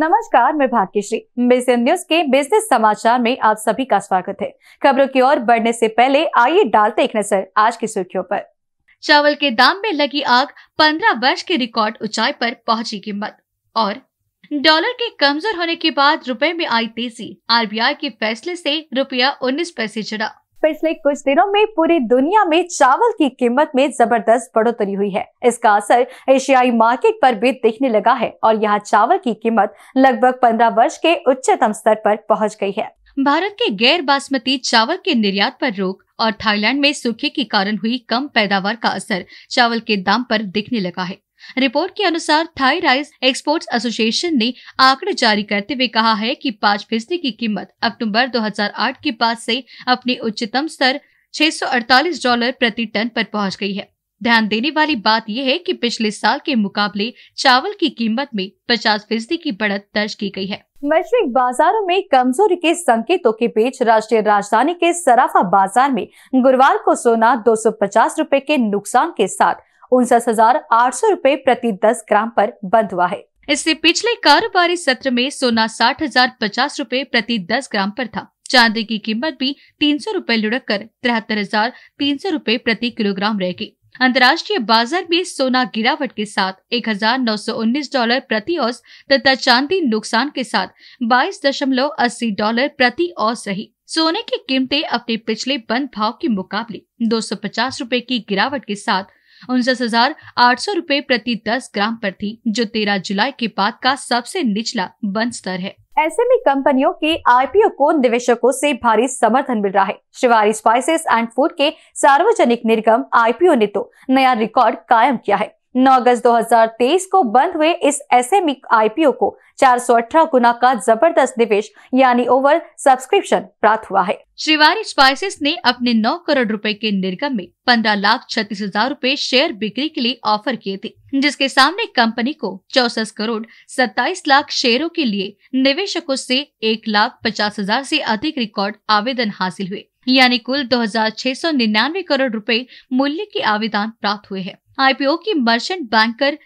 नमस्कार मैं Bhagyashree business news के बिजनेस समाचार में आप सभी का स्वागत है खबरों की ओर बढ़ने से पहले आइए डालते एक नजर आज की सुर्खियों पर चावल के दाम में लगी आग 15 वर्ष के रिकॉर्ड ऊंचाई पर पहुंची कीमत और डॉलर के कमजोर होने के बाद रुपए में आई तेजी आरबीआई के फैसले से रुपया 19 पैसे चढ़ा पिछले कुछ दिनों में पूरी दुनिया में चावल की कीमत में जबरदस्त बढ़ोतरी हुई है इसका असर एशियाई मार्केट पर भी दिखने लगा है और यहाँ चावल की कीमत लगभग 15 वर्ष के उच्चतम स्तर पर पहुंच गई है भारत के गैर बासमती चावल के निर्यात पर रोक और थाईलैंड में सूखे के कारण हुई कम पैदावार का असर चावल के दाम पर दिखने लगा है रिपोर्ट के अनुसार थाई राइस एक्सपोर्ट्स एसोसिएशन ने आंकड़े जारी करते हुए कहा है कि पाँच फीसदी की कीमत अक्टूबर 2008 के बाद से अपने उच्चतम स्तर 648 डॉलर प्रति टन पर पहुंच गई है ध्यान देने वाली बात यह है कि पिछले साल के मुकाबले चावल की कीमत में 50 फीसदी की बढ़त दर्ज की गई है वैश्विक बाजारों में कमजोरी के संकेतों के बीच राष्ट्रीय राजधानी के सराफा बाजार में गुरुवार को सोना दो सौ के नुकसान के साथ उनसठ हजार आठ सौ रूपए प्रति दस ग्राम पर बंद हुआ है इससे पिछले कारोबारी सत्र में सोना साठ हजार पचास रूपए प्रति दस ग्राम पर था चांदी की कीमत भी तीन सौ रूपए लुढ़क कर तिहत्तर हजार तीन सौ रूपए प्रति किलोग्राम रहेगी अंतर्राष्ट्रीय बाजार में सोना गिरावट के साथ 1,919 डॉलर प्रति औस तथा चांदी नुकसान के साथ 22.80 डॉलर प्रति औस रही सोने की कीमतें अपने पिछले बंद भाव के मुकाबले दो सौ की गिरावट के साथ उनसठ हजार आठ सौ रूपए प्रति दस ग्राम पर थी जो तेरह जुलाई के बाद का सबसे निचला बंद स्तर है ऐसे में कंपनियों के आईपीओ को निवेशकों से भारी समर्थन मिल रहा है शिवारी स्पाइसेस एंड फूड के सार्वजनिक निर्गम आईपीओ ने तो नया रिकॉर्ड कायम किया है 9 अगस्त 2023 को बंद हुए इस एसएमई आईपीओ e को 418 गुना का जबरदस्त निवेश यानी ओवर सब्सक्रिप्शन प्राप्त हुआ है श्रीवारी स्पाइसेस ने अपने 9 करोड़ रुपए के निर्गम में 15 लाख छत्तीस हजार रूपए शेयर बिक्री के लिए ऑफर किए थे जिसके सामने कंपनी को चौसठ करोड़ 27 लाख शेयरों के लिए निवेशकों से एक लाख पचास हजार ऐसी अधिक रिकॉर्ड आवेदन हासिल हुए यानी कुल 2699 करोड़ रुपए मूल्य के आवेदन प्राप्त हुए हैं आईपीओ की मर्चेंट बैंकर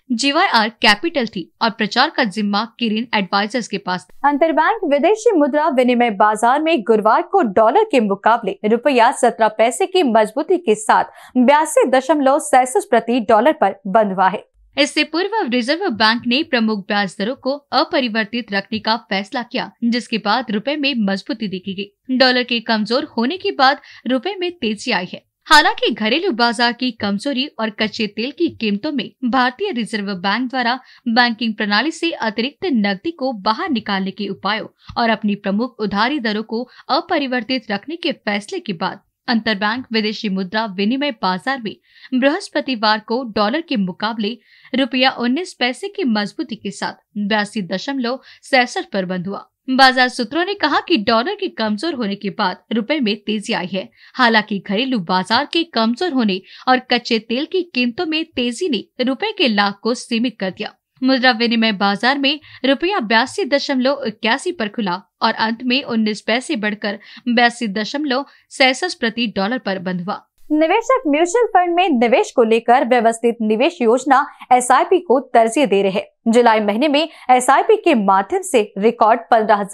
आर कैपिटल थी और प्रचार का जिम्मा किरिन एडवाइजर्स के पास अंतरबैंक विदेशी मुद्रा विनिमय बाजार में गुरुवार को डॉलर के मुकाबले रुपया सत्रह पैसे की मजबूती के साथ बयासी दशमलव सैसठ प्रति डॉलर पर बंद हुआ है इससे पूर्व रिजर्व बैंक ने प्रमुख ब्याज दरों को अपरिवर्तित रखने का फैसला किया जिसके बाद रुपए में मजबूती देखी गई डॉलर के कमजोर होने के बाद रुपए में तेजी आई है हालांकि घरेलू बाजार की कमजोरी और कच्चे तेल की कीमतों में भारतीय रिजर्व बैंक द्वारा बैंकिंग प्रणाली से अतिरिक्त नकदी को बाहर निकालने के उपायों और अपनी प्रमुख उधारी दरों को अपरिवर्तित रखने के फैसले के बाद अंतरबैंक विदेशी मुद्रा विनिमय बाजार में बृहस्पतिवार को डॉलर के मुकाबले रुपया उन्नीस पैसे की मजबूती के साथ बयासी दशमलव सैसठ पर बंद हुआ बाजार सूत्रों ने कहा कि डॉलर के कमजोर होने के बाद रुपए में तेजी आई है हालांकि घरेलू बाजार के कमजोर होने और कच्चे तेल की कीमतों में तेजी ने रुपए के लाभ को सीमित कर दिया मुद्रा विनिमय बाजार में रुपया बयासी दशमलव इक्यासी पर खुला और अंत में उन्नीस पैसे बढ़कर बयासी दशमलव सैसठ प्रति डॉलर पर बंद हुआ निवेशक म्यूचुअल फंड में निवेश को लेकर व्यवस्थित निवेश योजना एस को तरजीह दे रहे जुलाई महीने में एस के माध्यम से रिकॉर्ड पंद्रह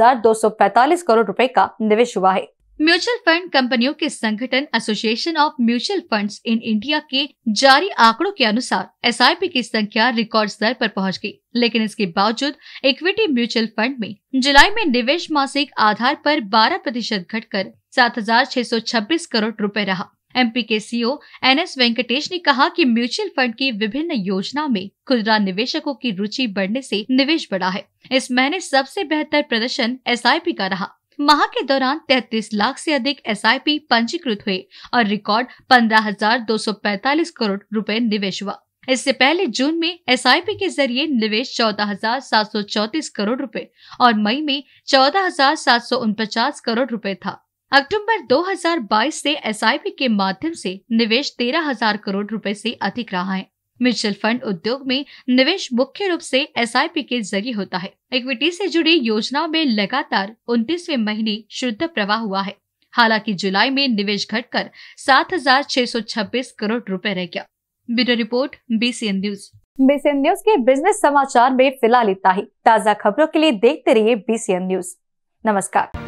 करोड़ रुपए का निवेश हुआ है म्यूचुअल फंड कंपनियों के संगठन association of mutual funds in India के जारी आंकड़ों के अनुसार एस की संख्या रिकॉर्ड स्तर पर पहुंच गई लेकिन इसके बावजूद इक्विटी म्यूचुअल फंड में जुलाई में निवेश मासिक आधार पर 12 प्रतिशत घटकर 7,626 करोड़ रुपए रहा एमपी के सीओ एनएस वेंकटेश ने कहा कि म्यूचुअल फंड की विभिन्न योजना में खुदरा निवेशकों की रुचि बढ़ने से निवेश बढ़ा है इस महीने सबसे बेहतर प्रदर्शन एस का रहा माह के दौरान 33 लाख से अधिक एस पंजीकृत हुए और रिकॉर्ड 15,245 करोड़ रुपए निवेश हुआ इससे पहले जून में एस के जरिए निवेश चौदह करोड़ रुपए और मई में चौदह करोड़ रुपए था अक्टूबर 2022 से एसआईपी के माध्यम से निवेश तेरह हजार करोड़ रुपए से अधिक रहा है म्यूचुअल फंड उद्योग में निवेश मुख्य रूप से एसआईपी के जरिए होता है इक्विटी से जुड़ी योजनाओं में लगातार उनतीसवे महीने शुद्ध प्रवाह हुआ है हालांकि जुलाई में निवेश घटकर 7,626 करोड़ रुपए रह गया bureau report BCN news BCN news के बिजनेस समाचार में फिलहाल इतना ही ताज़ा खबरों के लिए देखते रहिए बीसीएन न्यूज नमस्कार